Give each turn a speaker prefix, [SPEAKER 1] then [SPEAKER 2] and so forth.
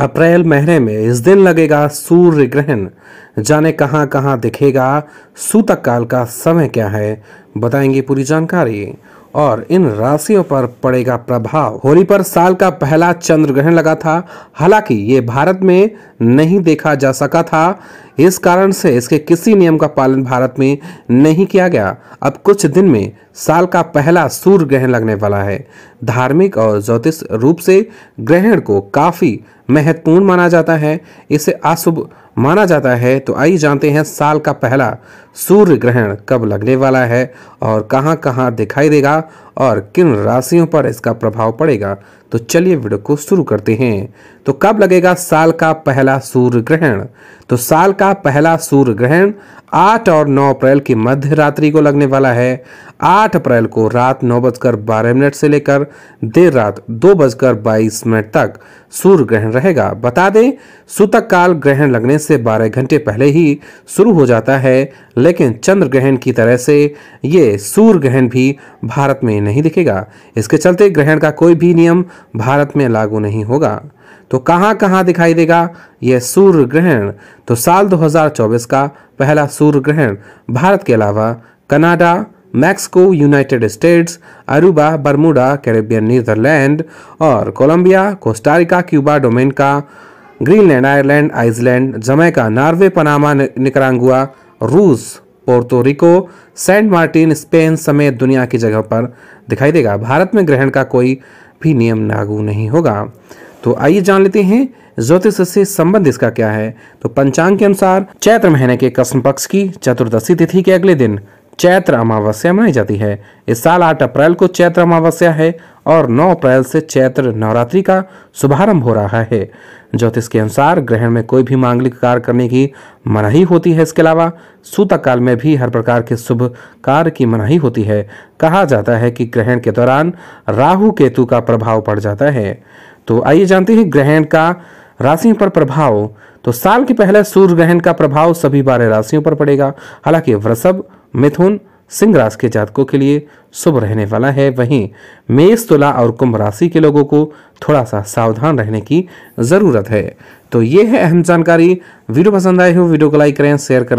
[SPEAKER 1] अप्रैल महीने में इस दिन लगेगा सूर्य ग्रहण जाने कहाँ कहाँ दिखेगा सूतक काल का समय क्या है बताएंगे पूरी जानकारी और इन राशियों पर पड़ेगा प्रभाव होली पर साल का पहला चंद्र ग्रहण लगा था हालांकि ये भारत में नहीं देखा जा सका था इस कारण से इसके किसी नियम का पालन भारत में नहीं किया गया अब कुछ दिन में साल का पहला सूर्य ग्रहण लगने वाला है धार्मिक और ज्योतिष रूप से ग्रहण को काफी महत्वपूर्ण माना जाता है इसे अशुभ माना जाता है तो आइए जानते हैं साल का पहला सूर्य ग्रहण कब लगने वाला है और कहां कहां दिखाई देगा और किन राशियों पर इसका प्रभाव पड़ेगा तो चलिए वीडियो को शुरू करते हैं तो कब लगेगा साल का पहला सूर्य ग्रहण तो साल का पहला सूर्य ग्रहण 8 और 9 अप्रैल की मध्य रात्रि को लगने वाला है 8 अप्रैल को रात नौ बजकर बारह मिनट से लेकर देर रात दो बजकर बाईस मिनट तक सूर्य ग्रहण रहेगा बता दें सूतक काल ग्रहण लगने से 12 घंटे पहले ही शुरू हो जाता है लेकिन चंद्र ग्रहण की तरह से ये सूर्य ग्रहण भी भारत में में नहीं दिखेगा इसके चलते ग्रहण का कोई भी नियम भारत में लागू नहीं होगा तो कहां कहां दिखाई देगा यह सूर्य ग्रहण तो साल 2024 का पहला सूर्य ग्रहण भारत के अलावा Canada Mexico United States Aruba Bermuda Caribbean Netherlands और Colombia Costa Rica Cuba Dominica Greenland Ireland Iceland Jamaica Norway Panama Nicaragua रूस पोर्तोरिको सेंट मार्टिन स्पेन समेत दुनिया की जगह पर दिखाई देगा भारत में ग्रहण का कोई भी नियम लागू नहीं होगा तो आइए जान लेते हैं ज्योतिष से संबंध इसका क्या है तो पंचांग के अनुसार चैत्र महीने के कृष्ण पक्ष की चतुर्दशी तिथि के अगले दिन चैत्र अमावस्या मनाई जाती है इस साल 8 अप्रैल को चैत्र अमावस्या है और 9 अप्रैल से चैत्र नवरात्रि का शुभारंभ हो रहा है ज्योतिष के अनुसार ग्रहण में कोई भी मांगलिक कार्य करने की मनाही होती है इसके अलावा सूतक काल में भी हर प्रकार के शुभ कार्य की मनाही होती है कहा जाता है कि ग्रहण के दौरान राहु केतु का प्रभाव पड़ जाता है तो आइए जानते हैं ग्रहण का राशियों पर प्रभाव तो साल के पहले सूर्य ग्रहण का प्रभाव सभी बारह राशियों पर पड़ेगा हालांकि वृषभ मिथुन सिंह राशि के जातकों के लिए शुभ रहने वाला है वहीं मेष तुला और कुंभ राशि के लोगों को थोड़ा सा सावधान रहने की ज़रूरत है तो ये है अहम जानकारी वीडियो पसंद आए हो वीडियो को लाइक करें शेयर करें